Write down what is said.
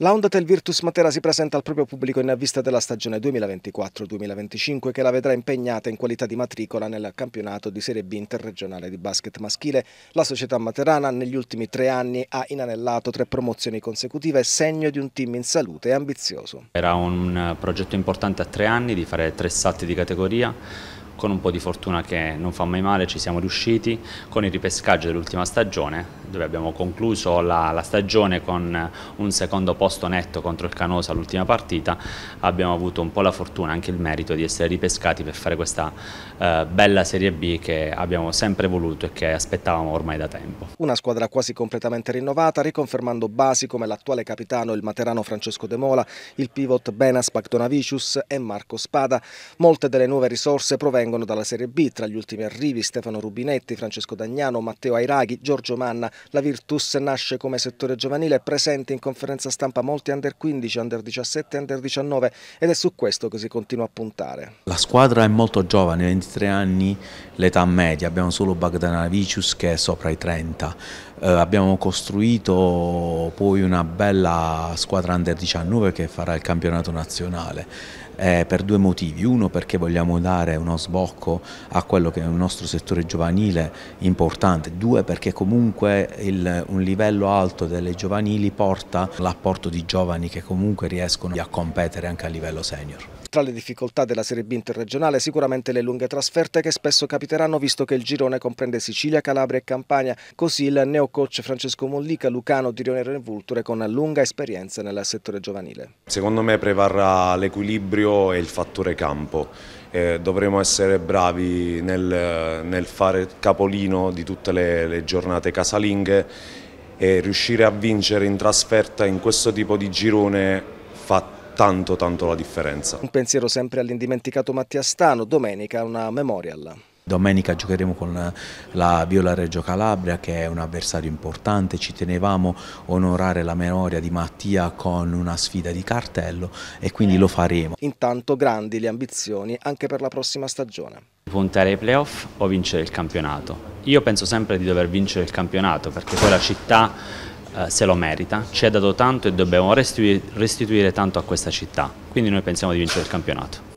La Honda del Virtus Matera si presenta al proprio pubblico in vista della stagione 2024-2025 che la vedrà impegnata in qualità di matricola nel campionato di Serie B interregionale di basket maschile. La società materana negli ultimi tre anni ha inanellato tre promozioni consecutive, segno di un team in salute e ambizioso. Era un eh, progetto importante a tre anni di fare tre salti di categoria con un po' di fortuna che non fa mai male ci siamo riusciti, con il ripescaggio dell'ultima stagione dove abbiamo concluso la, la, stagione con un secondo posto netto contro il Canosa l'ultima partita, abbiamo avuto un po' la fortuna, anche il merito di essere ripescati per fare questa eh, bella Serie B che abbiamo sempre voluto e che aspettavamo ormai da tempo. Una squadra quasi completamente rinnovata, riconfermando basi come l'attuale capitano il materano Francesco De Mola, il pivot Benas Bagdonavicius e Marco Spada. Molte delle nuove risorse provengono provengono dalla Serie B. Tra gli ultimi arrivi Stefano Rubinetti, Francesco Dagnano, Matteo Airaghi, Giorgio Manna. La Virtus nasce come settore giovanile, presente in conferenza stampa molti under 15, under 17, under 19 ed è su questo che si continua a puntare. La squadra è molto giovane, 23 anni l'età media, abbiamo solo Bagdanavicius che è sopra i 30. Eh, abbiamo costruito poi una bella squadra under 19 che farà il campionato nazionale eh, per due motivi. Uno perché vogliamo dare uno sbocco bocco a quello che è un nostro settore giovanile importante, due perché comunque il, un livello alto delle giovanili porta l'apporto di giovani che comunque riescono a competere anche a livello senior. Tra le difficoltà della Serie B interregionale sicuramente le lunghe trasferte che spesso capiteranno visto che il girone comprende Sicilia, Calabria e Campania, così il neo coach Francesco Mollica, lucano di Rione Renvulture con lunga esperienza nel settore giovanile. Secondo me prevarrà l'equilibrio e il fattore campo eh, dovremo essere bravi nel, nel, fare capolino di tutte le, le giornate casalinghe e riuscire a vincere in trasferta in questo tipo di girone fa tanto tanto la differenza. Un pensiero sempre all'indimenticato Mattia Stano, domenica una memorial. Domenica giocheremo con la Viola Reggio Calabria che è un avversario importante, ci tenevamo a onorare la memoria di Mattia con una sfida di cartello e quindi lo faremo. Intanto grandi le ambizioni anche per la prossima stagione. Puntare ai playoff o vincere il campionato? Io penso sempre di dover vincere il campionato perché poi la città eh, se lo merita, ci ha dato tanto e dobbiamo restituire tanto a questa città, quindi noi pensiamo di vincere il campionato.